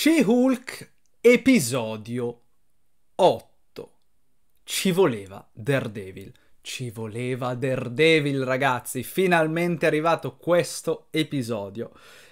She-Hulk, episodio 8. Ci voleva Daredevil. Ci voleva Daredevil, ragazzi. Finalmente è arrivato questo episodio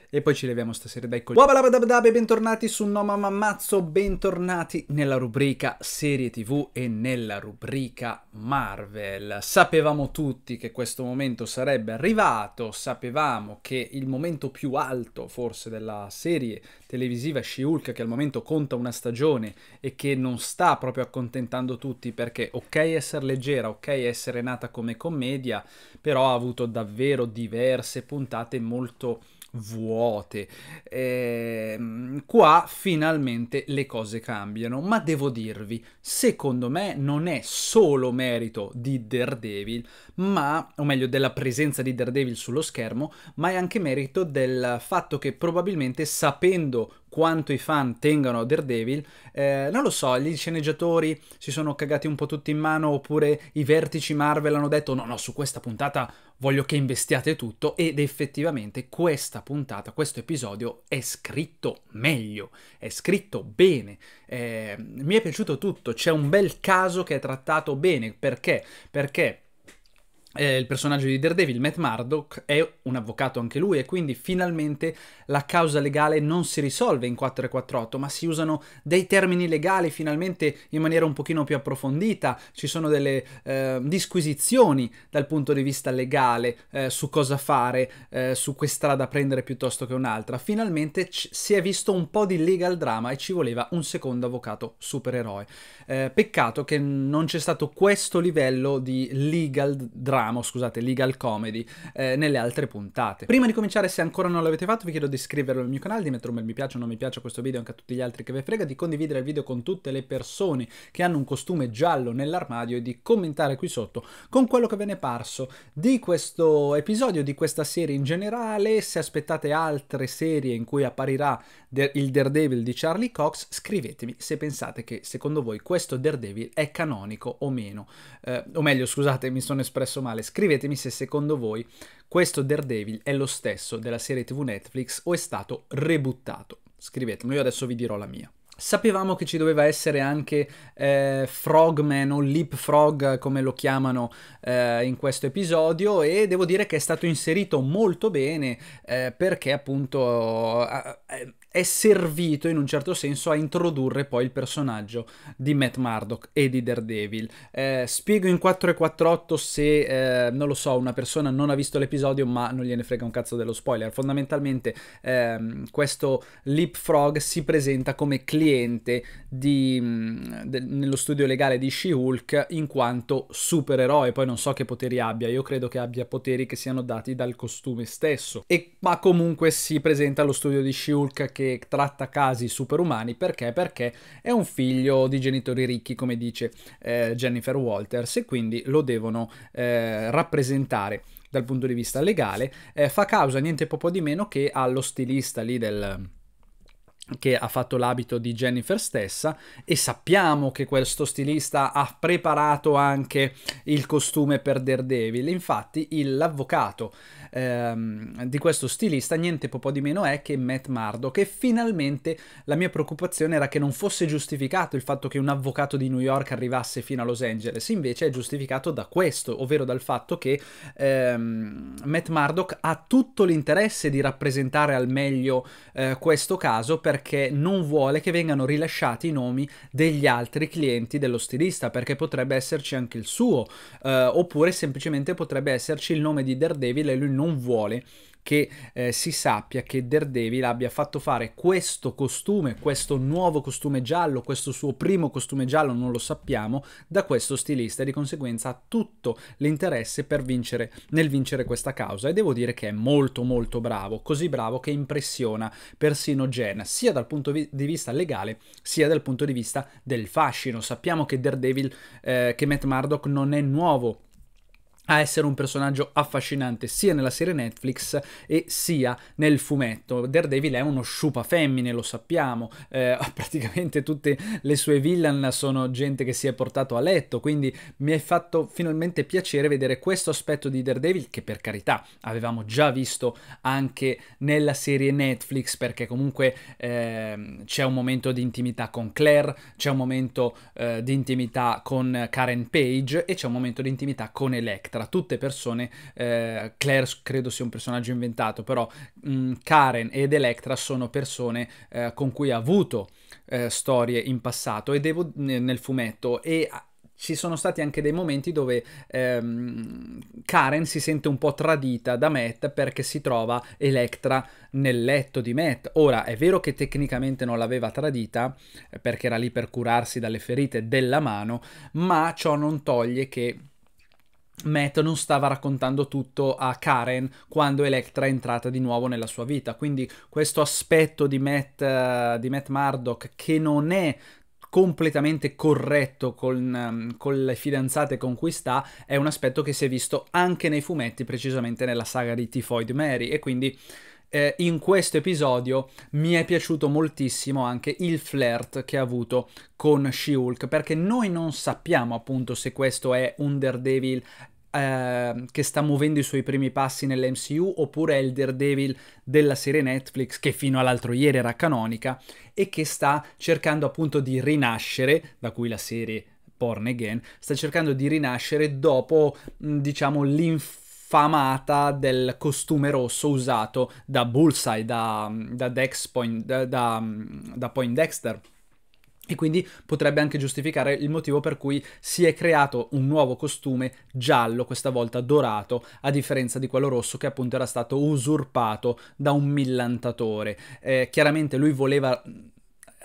e poi ci leviamo stasera dai coglioni. e bentornati su No Mamma Mazzo, bentornati nella rubrica serie tv e nella rubrica Marvel. Sapevamo tutti che questo momento sarebbe arrivato, sapevamo che il momento più alto forse della serie televisiva She-Hulk, che al momento conta una stagione e che non sta proprio accontentando tutti perché ok essere leggera, ok essere nata come commedia, però ha avuto davvero diverse puntate molto vuote. Eh, qua finalmente le cose cambiano, ma devo dirvi, secondo me non è solo merito di Daredevil, ma, o meglio della presenza di Daredevil sullo schermo, ma è anche merito del fatto che probabilmente sapendo quanto i fan tengano a Daredevil, eh, non lo so, gli sceneggiatori si sono cagati un po' tutti in mano oppure i vertici Marvel hanno detto no no su questa puntata voglio che investiate tutto ed effettivamente questa puntata, questo episodio è scritto meglio, è scritto bene, eh, mi è piaciuto tutto, c'è un bel caso che è trattato bene, perché? Perché eh, il personaggio di Daredevil, Matt Murdock, è un avvocato anche lui e quindi finalmente la causa legale non si risolve in 448, ma si usano dei termini legali finalmente in maniera un pochino più approfondita, ci sono delle eh, disquisizioni dal punto di vista legale eh, su cosa fare, eh, su che strada prendere piuttosto che un'altra. Finalmente si è visto un po' di legal drama e ci voleva un secondo avvocato supereroe. Eh, peccato che non c'è stato questo livello di legal drama facciamo, scusate, legal comedy eh, nelle altre puntate. Prima di cominciare, se ancora non l'avete fatto, vi chiedo di iscrivervi al mio canale, di mettere un bel mi piace o non mi piace a questo video, anche a tutti gli altri che ve frega, di condividere il video con tutte le persone che hanno un costume giallo nell'armadio e di commentare qui sotto con quello che ve ne è parso di questo episodio, di questa serie in generale. Se aspettate altre serie in cui apparirà il Daredevil di Charlie Cox, scrivetemi se pensate che secondo voi questo Daredevil è canonico o meno. Eh, o meglio, scusate, mi sono espresso male canale. Scrivetemi se secondo voi questo Daredevil è lo stesso della serie TV Netflix o è stato rebuttato. Scrivetemi, io adesso vi dirò la mia. Sapevamo che ci doveva essere anche eh, Frogman o Leapfrog come lo chiamano eh, in questo episodio e devo dire che è stato inserito molto bene eh, perché appunto eh, eh, è servito in un certo senso a introdurre poi il personaggio di Matt Murdock e di Daredevil. Eh, spiego in 448 se, eh, non lo so, una persona non ha visto l'episodio ma non gliene frega un cazzo dello spoiler. Fondamentalmente ehm, questo Leapfrog si presenta come cliente di, mm, de, nello studio legale di She-Hulk in quanto supereroe, poi non so che poteri abbia, io credo che abbia poteri che siano dati dal costume stesso, e, ma comunque si presenta allo studio di She-Hulk che che tratta casi superumani perché? Perché è un figlio di genitori ricchi, come dice eh, Jennifer Walters, e quindi lo devono eh, rappresentare dal punto di vista legale. Eh, fa causa niente poco di meno che allo stilista lì del che ha fatto l'abito di Jennifer stessa e sappiamo che questo stilista ha preparato anche il costume per Daredevil. Infatti l'avvocato ehm, di questo stilista niente po' di meno è che Matt Murdock e finalmente la mia preoccupazione era che non fosse giustificato il fatto che un avvocato di New York arrivasse fino a Los Angeles, invece è giustificato da questo, ovvero dal fatto che ehm, Matt Murdock ha tutto l'interesse di rappresentare al meglio eh, questo caso perché non vuole che vengano rilasciati i nomi degli altri clienti dello stilista perché potrebbe esserci anche il suo eh, oppure semplicemente potrebbe esserci il nome di Daredevil e lui non vuole che eh, si sappia che Daredevil abbia fatto fare questo costume, questo nuovo costume giallo, questo suo primo costume giallo, non lo sappiamo, da questo stilista e di conseguenza ha tutto l'interesse per vincere, nel vincere questa causa e devo dire che è molto molto bravo, così bravo che impressiona persino Jen, sia dal punto vi di vista legale sia dal punto di vista del fascino. Sappiamo che Daredevil, eh, che Matt Murdock non è nuovo a essere un personaggio affascinante sia nella serie Netflix e sia nel fumetto. Daredevil è uno sciupa femmine, lo sappiamo, eh, praticamente tutte le sue villain sono gente che si è portato a letto, quindi mi è fatto finalmente piacere vedere questo aspetto di Daredevil che per carità avevamo già visto anche nella serie Netflix perché comunque eh, c'è un momento di intimità con Claire, c'è un momento eh, di intimità con Karen Page e c'è un momento di intimità con Electra tra tutte persone, eh, Claire credo sia un personaggio inventato, però mh, mm, Karen ed Electra sono persone eh, con cui ha avuto eh, storie in passato e devo, nel fumetto e ah, ci sono stati anche dei momenti dove ehm, Karen si sente un po' tradita da Matt perché si trova Electra nel letto di Matt. Ora è vero che tecnicamente non l'aveva tradita eh, perché era lì per curarsi dalle ferite della mano, ma ciò non toglie che Matt non stava raccontando tutto a Karen quando Electra è entrata di nuovo nella sua vita. Quindi questo aspetto di Matt, eh, di Matt Murdock che non è completamente corretto con, ehm, con, le fidanzate con cui sta è un aspetto che si è visto anche nei fumetti, precisamente nella saga di Tifoid Mary e quindi eh, in questo episodio mi è piaciuto moltissimo anche il flirt che ha avuto con She-Hulk, perché noi non sappiamo appunto se questo è un Daredevil ehm, che sta muovendo i suoi primi passi nell'MCU oppure è il Daredevil della serie Netflix che fino all'altro ieri era canonica e che sta cercando appunto di rinascere, da cui la serie Porn Again, sta cercando di rinascere dopo diciamo l'infanzia famata del costume rosso usato da Bullseye, da, da, Dex Point, da, da, da Poindexter. E quindi potrebbe anche giustificare il motivo per cui si è creato un nuovo costume giallo, questa volta dorato, a differenza di quello rosso che appunto era stato usurpato da un millantatore. Eh, chiaramente lui voleva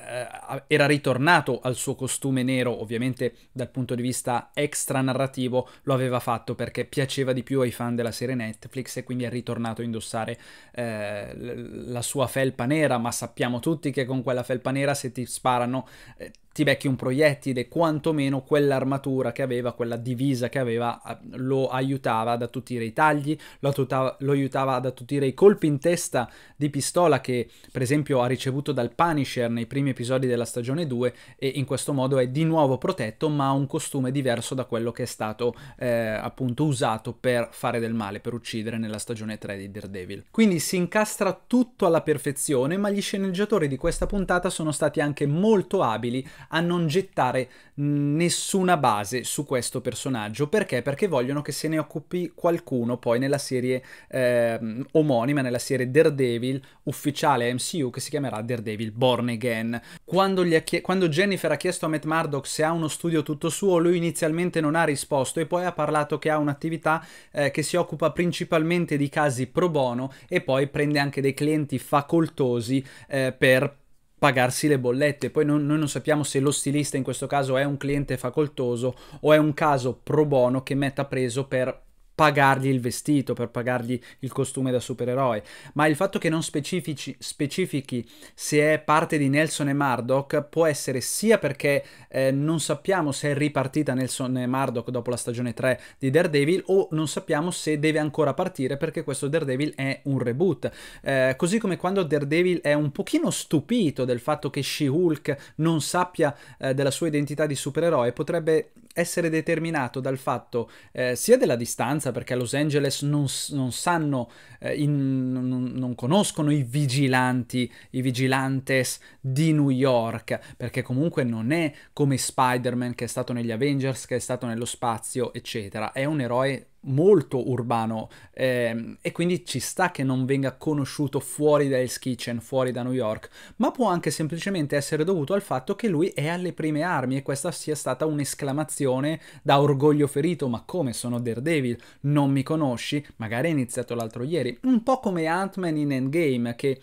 eh, era ritornato al suo costume nero, ovviamente dal punto di vista extra narrativo lo aveva fatto perché piaceva di più ai fan della serie Netflix e quindi è ritornato a indossare eh, la sua felpa nera, ma sappiamo tutti che con quella felpa nera se ti sparano eh, ti becchi un proiettile, quantomeno quell'armatura che aveva, quella divisa che aveva, eh, lo aiutava ad attutire i tagli, lo, attutava, lo aiutava ad attutire i colpi in testa di pistola che per esempio ha ricevuto dal Punisher nei primi episodi della stagione 2 e in questo modo è di nuovo protetto ma ha un costume diverso da quello che è stato eh, appunto usato per fare del male, per uccidere nella stagione 3 di Daredevil. Quindi si incastra tutto alla perfezione ma gli sceneggiatori di questa puntata sono stati anche molto abili a non gettare nessuna base su questo personaggio. Perché? Perché vogliono che se ne occupi qualcuno poi nella serie eh, omonima, nella serie Daredevil ufficiale MCU che si chiamerà Daredevil Born Again. Quando, chie- quando Jennifer ha chiesto a Matt Murdock se ha uno studio tutto suo, lui inizialmente non ha risposto e poi ha parlato che ha un'attività eh, che si occupa principalmente di casi pro bono e poi prende anche dei clienti facoltosi eh, per pagarsi le bollette. Poi non, noi non sappiamo se lo stilista in questo caso è un cliente facoltoso o è un caso pro bono che metta preso per pagargli il vestito, per pagargli il costume da supereroe, ma il fatto che non specifichi se è parte di Nelson e Murdoch può essere sia perché eh, non sappiamo se è ripartita Nelson e Murdoch dopo la stagione 3 di Daredevil o non sappiamo se deve ancora partire perché questo Daredevil è un reboot. Eh, così come quando Daredevil è un pochino stupito del fatto che She-Hulk non sappia eh, della sua identità di supereroe, potrebbe essere determinato dal fatto eh, sia della distanza, perché a Los Angeles non, non sanno, eh, in, non, non, conoscono i vigilanti, i vigilantes di New York, perché comunque non è come Spider-Man che è stato negli Avengers, che è stato nello spazio, eccetera. È un eroe molto urbano ehm, e quindi ci sta che non venga conosciuto fuori da Hell's Kitchen, fuori da New York, ma può anche semplicemente essere dovuto al fatto che lui è alle prime armi e questa sia stata un'esclamazione da orgoglio ferito, ma come sono Daredevil, non mi conosci, magari è iniziato l'altro ieri, un po' come Ant-Man in Endgame che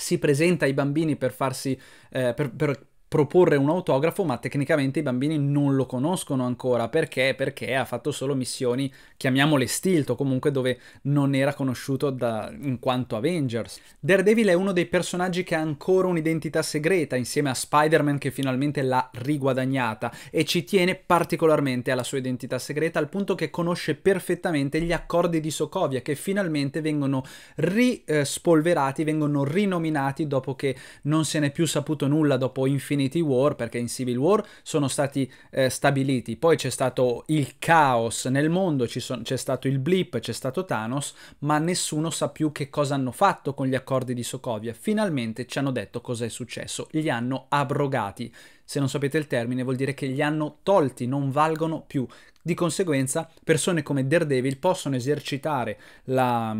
si presenta ai bambini per farsi eh, per, per, proporre un autografo, ma tecnicamente i bambini non lo conoscono ancora perché? Perché ha fatto solo missioni, chiamiamole stilto, comunque dove non era conosciuto da, in quanto Avengers. Daredevil è uno dei personaggi che ha ancora un'identità segreta, insieme a Spider-Man che finalmente l'ha riguadagnata e ci tiene particolarmente alla sua identità segreta al punto che conosce perfettamente gli accordi di Sokovia che finalmente vengono rispolverati, eh, vengono rinominati dopo che non se n'è più saputo nulla dopo Infinity Infinity War, perché in Civil War sono stati eh, stabiliti, poi c'è stato il caos nel mondo, c'è stato il blip, c'è stato Thanos, ma nessuno sa più che cosa hanno fatto con gli accordi di Sokovia. Finalmente ci hanno detto cosa è successo, li hanno abrogati. Se non sapete il termine vuol dire che li hanno tolti, non valgono più. Di conseguenza persone come Daredevil possono esercitare la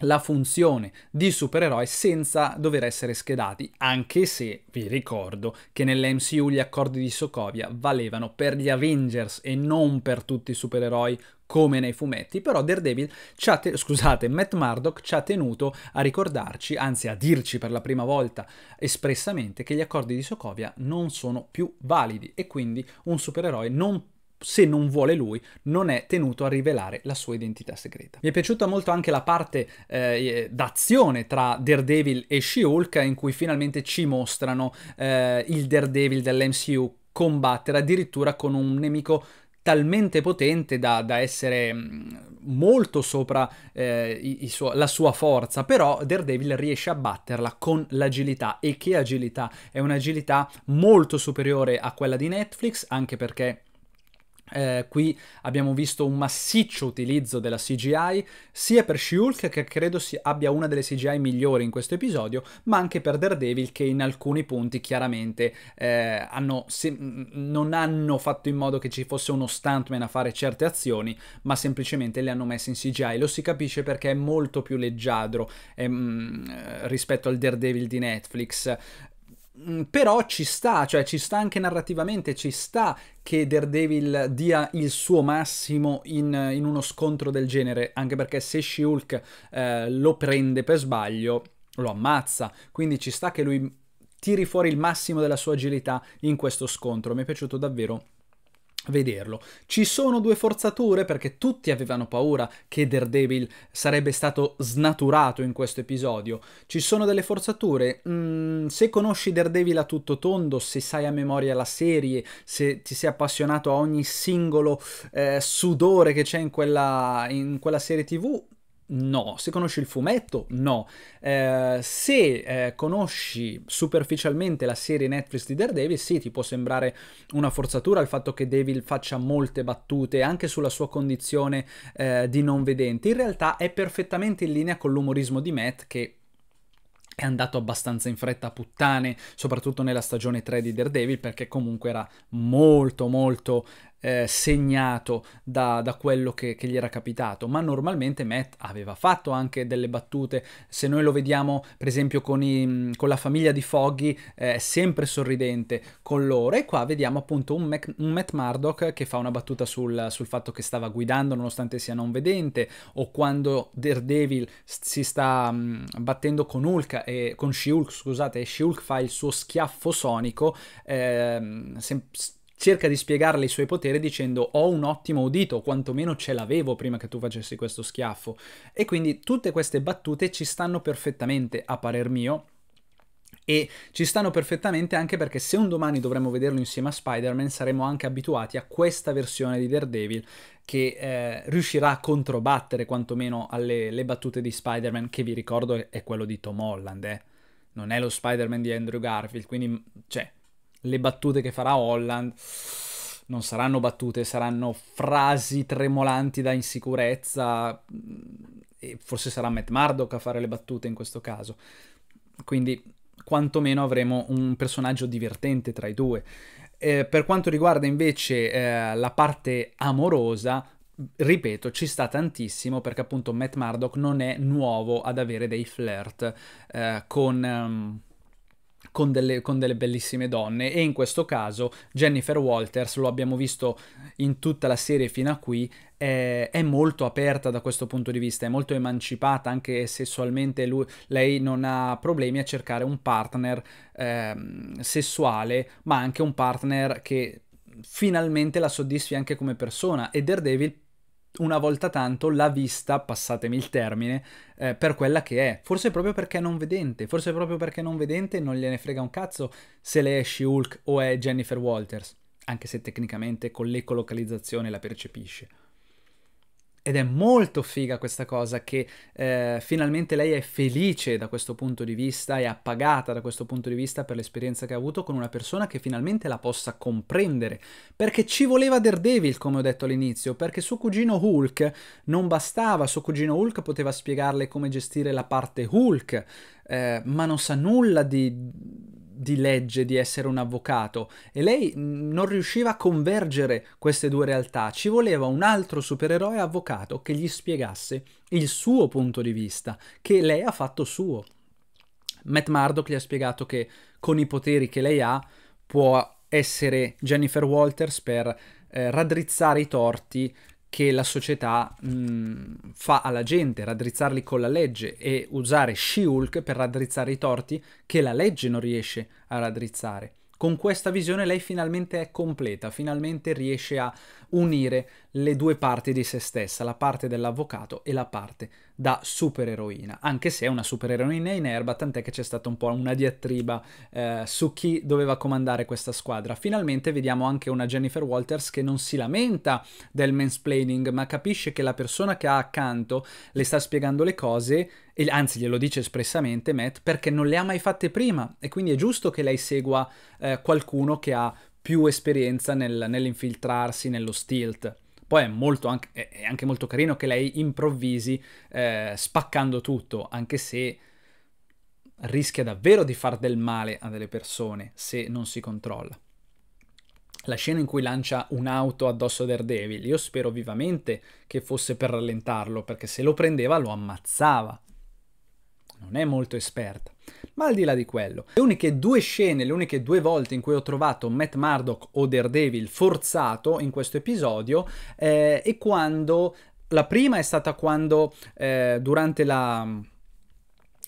la funzione di supereroe senza dover essere schedati, anche se vi ricordo che nell'MCU gli accordi di Sokovia valevano per gli Avengers e non per tutti i supereroi come nei fumetti, però Daredevil ci ha te- scusate, Matt Murdock ci ha tenuto a ricordarci, anzi a dirci per la prima volta espressamente che gli accordi di Sokovia non sono più validi e quindi un supereroe non può se non vuole lui, non è tenuto a rivelare la sua identità segreta. Mi è piaciuta molto anche la parte eh, eh d'azione tra Daredevil e She-Hulk, in cui finalmente ci mostrano eh, il Daredevil dell'MCU combattere addirittura con un nemico talmente potente da, da, essere mm, molto sopra eh, suo, la sua forza, però Daredevil riesce a batterla con l'agilità e che agilità? È un'agilità molto superiore a quella di Netflix, anche perché eh, qui abbiamo visto un massiccio utilizzo della CGI, sia per Shulk, che credo abbia una delle CGI migliori in questo episodio, ma anche per Daredevil, che in alcuni punti chiaramente eh, hanno, se, non hanno fatto in modo che ci fosse uno stuntman a fare certe azioni, ma semplicemente le hanno messe in CGI. Lo si capisce perché è molto più leggiadro ehm, rispetto al Daredevil di Netflix. Mm, però ci sta, cioè ci sta anche narrativamente, ci sta che Daredevil dia il suo massimo in, in uno scontro del genere, anche perché se Shulk eh, lo prende per sbaglio, lo ammazza, quindi ci sta che lui tiri fuori il massimo della sua agilità in questo scontro, mi è piaciuto davvero vederlo. Ci sono due forzature perché tutti avevano paura che Daredevil sarebbe stato snaturato in questo episodio. Ci sono delle forzature. Mm, se conosci Daredevil a tutto tondo, se sai a memoria la serie, se ti sei appassionato a ogni singolo eh, sudore che c'è in quella, in quella serie tv, No, se conosci il fumetto, no. Eh, se eh, conosci superficialmente la serie Netflix di Daredevil, sì, ti può sembrare una forzatura il fatto che Devil faccia molte battute anche sulla sua condizione eh, di non vedente. In realtà è perfettamente in linea con l'umorismo di Matt che è andato abbastanza in fretta a puttane, soprattutto nella stagione 3 di Daredevil, perché comunque era molto molto eh, segnato da, da quello che, che, gli era capitato, ma normalmente Matt aveva fatto anche delle battute, se noi lo vediamo per esempio con, i, mm, con la famiglia di Foggy, eh, sempre sorridente con loro, e qua vediamo appunto un, Mac, un Matt Murdock che fa una battuta sul, sul fatto che stava guidando nonostante sia non vedente, o quando Daredevil si sta mh, mm, battendo con Hulk e con she scusate, e she fa il suo schiaffo sonico, eh, sem- cerca di spiegarle i suoi poteri dicendo ho un ottimo udito, quantomeno ce l'avevo prima che tu facessi questo schiaffo. E quindi tutte queste battute ci stanno perfettamente, a parer mio, e ci stanno perfettamente anche perché se un domani dovremmo vederlo insieme a Spider-Man saremo anche abituati a questa versione di Daredevil che eh, riuscirà a controbattere quantomeno alle battute di Spider-Man che vi ricordo è quello di Tom Holland, eh. non è lo Spider-Man di Andrew Garfield, quindi cioè, le battute che farà Holland non saranno battute, saranno frasi tremolanti da insicurezza e forse sarà Matt Murdock a fare le battute in questo caso. Quindi quantomeno avremo un personaggio divertente tra i due. Eh, per quanto riguarda invece eh, la parte amorosa, ripeto, ci sta tantissimo perché appunto Matt Murdock non è nuovo ad avere dei flirt eh, con... Um, con delle, con delle bellissime donne e in questo caso Jennifer Walters, lo abbiamo visto in tutta la serie fino a qui, è, molto aperta da questo punto di vista, è molto emancipata anche sessualmente, lui, lei non ha problemi a cercare un partner eh, sessuale, ma anche un partner che finalmente la soddisfi anche come persona e Daredevil una volta tanto la vista, passatemi il termine, eh, per quella che è. Forse proprio perché è non vedente, forse proprio perché è non vedente non gliene frega un cazzo se le è She-Hulk o è Jennifer Walters, anche se tecnicamente con l'ecolocalizzazione la percepisce. Ed è molto figa questa cosa che eh, finalmente lei è felice da questo punto di vista, è appagata da questo punto di vista per l'esperienza che ha avuto con una persona che finalmente la possa comprendere. Perché ci voleva Daredevil, come ho detto all'inizio, perché suo cugino Hulk non bastava, suo cugino Hulk poteva spiegarle come gestire la parte Hulk, eh, ma non sa nulla di di legge, di essere un avvocato e lei mm, non riusciva a convergere queste due realtà, ci voleva un altro supereroe avvocato che gli spiegasse il suo punto di vista, che lei ha fatto suo. Matt Murdock gli ha spiegato che con i poteri che lei ha può essere Jennifer Walters per eh, raddrizzare i torti che la società mh, fa alla gente, raddrizzarli con la legge e usare she per raddrizzare i torti che la legge non riesce a raddrizzare. Con questa visione lei finalmente è completa, finalmente riesce a unire le due parti di se stessa, la parte dell'avvocato e la parte da supereroina, anche se è una supereroina in erba, tant'è che c'è stata un po' una diatriba eh, su chi doveva comandare questa squadra. Finalmente vediamo anche una Jennifer Walters che non si lamenta del mansplaining, ma capisce che la persona che ha accanto le sta spiegando le cose, e anzi glielo dice espressamente Matt, perché non le ha mai fatte prima e quindi è giusto che lei segua eh, qualcuno che ha più esperienza nel, nell'infiltrarsi nello stilt. Poi è, molto anche, è anche molto carino che lei improvvisi eh, spaccando tutto, anche se rischia davvero di far del male a delle persone se non si controlla. La scena in cui lancia un'auto addosso a Daredevil, io spero vivamente che fosse per rallentarlo, perché se lo prendeva lo ammazzava non è molto esperta. Ma al di là di quello, le uniche due scene, le uniche due volte in cui ho trovato Matt Murdock o Daredevil forzato in questo episodio eh, è quando... La prima è stata quando eh, durante la,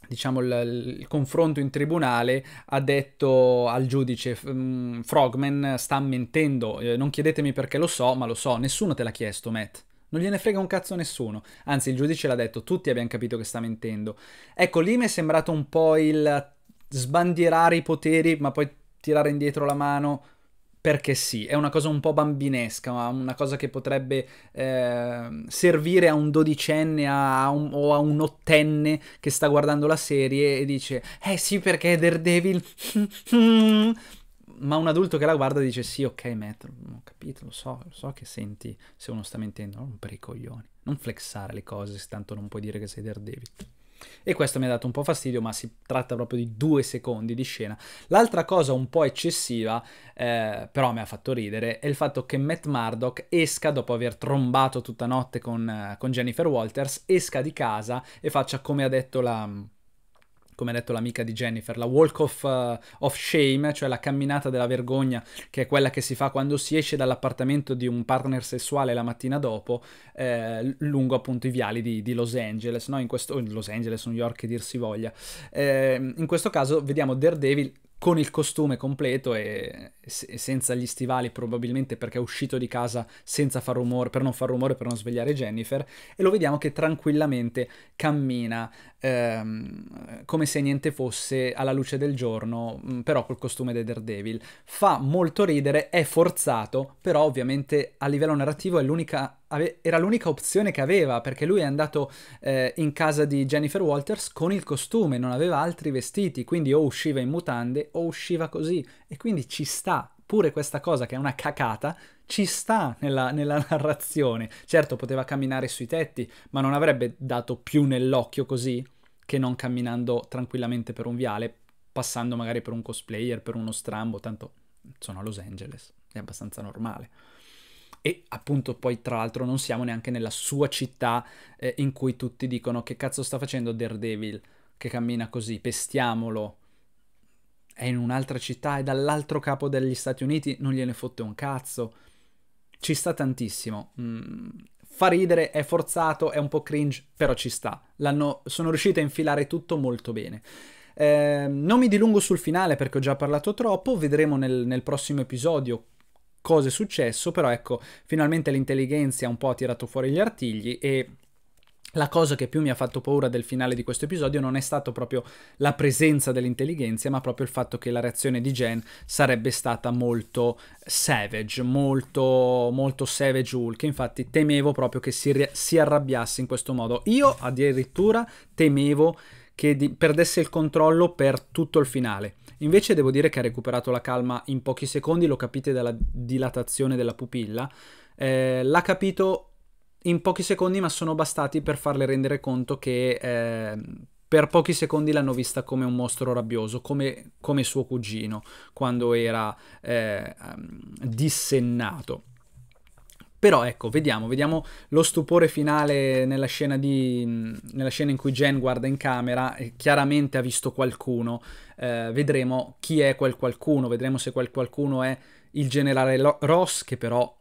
diciamo, il, il, confronto in tribunale ha detto al giudice mm, Frogman sta mentendo, eh, non chiedetemi perché lo so, ma lo so, nessuno te l'ha chiesto Matt. Non gliene frega un cazzo nessuno. Anzi, il giudice l'ha detto, tutti abbiamo capito che sta mentendo. Ecco, lì mi è sembrato un po' il sbandierare i poteri, ma poi tirare indietro la mano perché sì, è una cosa un po' bambinesca, una cosa che potrebbe eh, servire a un dodicenne a un, o a un ottenne che sta guardando la serie e dice eh sì perché Daredevil mm ma un adulto che la guarda dice sì, ok Matt, ho capito, lo so, lo so che senti se uno sta mentendo, non per i coglioni, non flexare le cose se tanto non puoi dire che sei David. E questo mi ha dato un po' fastidio, ma si tratta proprio di due secondi di scena. L'altra cosa un po' eccessiva, eh, però mi ha fatto ridere, è il fatto che Matt Murdock esca dopo aver trombato tutta notte con, eh, con Jennifer Walters, esca di casa e faccia come ha detto la come ha detto l'amica di Jennifer, la walk of, uh, of, shame, cioè la camminata della vergogna, che è quella che si fa quando si esce dall'appartamento di un partner sessuale la mattina dopo, eh, lungo appunto i viali di, di Los Angeles, no? in questo, Los Angeles, New York, che dir si voglia. Eh, in questo caso vediamo Daredevil con il costume completo e, e, senza gli stivali, probabilmente perché è uscito di casa senza far rumore, per non far rumore, per non svegliare Jennifer, e lo vediamo che tranquillamente cammina ehm, come se niente fosse alla luce del giorno, mm, però col costume di Daredevil. Fa molto ridere, è forzato, però ovviamente a livello narrativo è l'unica era l'unica opzione che aveva perché lui è andato eh, in casa di Jennifer Walters con il costume, non aveva altri vestiti, quindi o usciva in mutande o usciva così e quindi ci sta pure questa cosa che è una cacata ci sta nella, nella narrazione. Certo poteva camminare sui tetti, ma non avrebbe dato più nell'occhio così che non camminando tranquillamente per un viale, passando magari per un cosplayer, per uno strambo, tanto sono a Los Angeles, è abbastanza normale e appunto poi tra l'altro non siamo neanche nella sua città eh, in cui tutti dicono che cazzo sta facendo Daredevil che cammina così, pestiamolo. È in un'altra città è dall'altro capo degli Stati Uniti non gliene fotte un cazzo. Ci sta tantissimo. Mm, fa ridere, è forzato, è un po' cringe, però ci sta. L'hanno, sono riusciti a infilare tutto molto bene. Eh, non mi dilungo sul finale perché ho già parlato troppo, vedremo nel, nel prossimo episodio cosa è successo, però ecco, finalmente l'intelligenza un po' ha tirato fuori gli artigli e la cosa che più mi ha fatto paura del finale di questo episodio non è stato proprio la presenza dell'intelligenza, ma proprio il fatto che la reazione di Jen sarebbe stata molto savage, molto, molto savage Hulk. Infatti temevo proprio che si, si arrabbiasse in questo modo. Io addirittura temevo che perdesse il controllo per tutto il finale Invece devo dire che ha recuperato la calma in pochi secondi, lo capite dalla dilatazione della pupilla. Eh, l'ha capito in pochi secondi, ma sono bastati per farle rendere conto che eh, per pochi secondi l'hanno vista come un mostro rabbioso, come, come suo cugino, quando era eh, ehm, dissennato. Però ecco, vediamo, vediamo lo stupore finale nella scena, di, nella scena in cui Jen guarda in camera e chiaramente ha visto qualcuno. Eh, vedremo chi è quel qualcuno, vedremo se quel qualcuno è il generale Ross, che però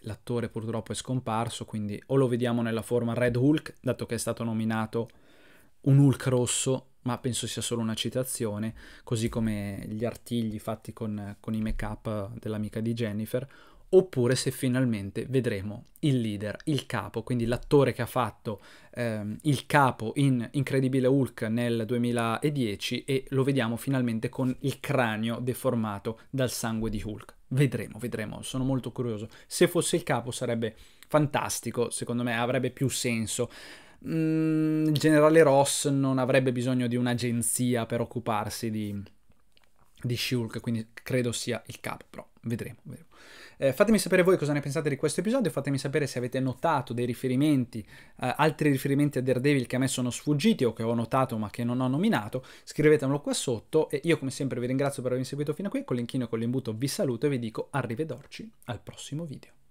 l'attore purtroppo è scomparso, quindi o lo vediamo nella forma Red Hulk, dato che è stato nominato un Hulk rosso, ma penso sia solo una citazione, così come gli artigli fatti con, con i make-up dell'amica di Jennifer, oppure se finalmente vedremo il leader, il capo, quindi l'attore che ha fatto ehm, il capo in Incredibile Hulk nel 2010 e lo vediamo finalmente con il cranio deformato dal sangue di Hulk. Vedremo, vedremo, sono molto curioso. Se fosse il capo sarebbe fantastico, secondo me avrebbe più senso. Mm, generale Ross non avrebbe bisogno di un'agenzia per occuparsi di, di Shulk, quindi credo sia il capo, però vedremo. vedremo. Eh, fatemi sapere voi cosa ne pensate di questo episodio, fatemi sapere se avete notato dei riferimenti, eh, altri riferimenti a Daredevil che a me sono sfuggiti o che ho notato ma che non ho nominato, scrivetemelo qua sotto e io come sempre vi ringrazio per avermi seguito fino a qui, con l'inchino e con l'imbuto vi saluto e vi dico arrivederci al prossimo video.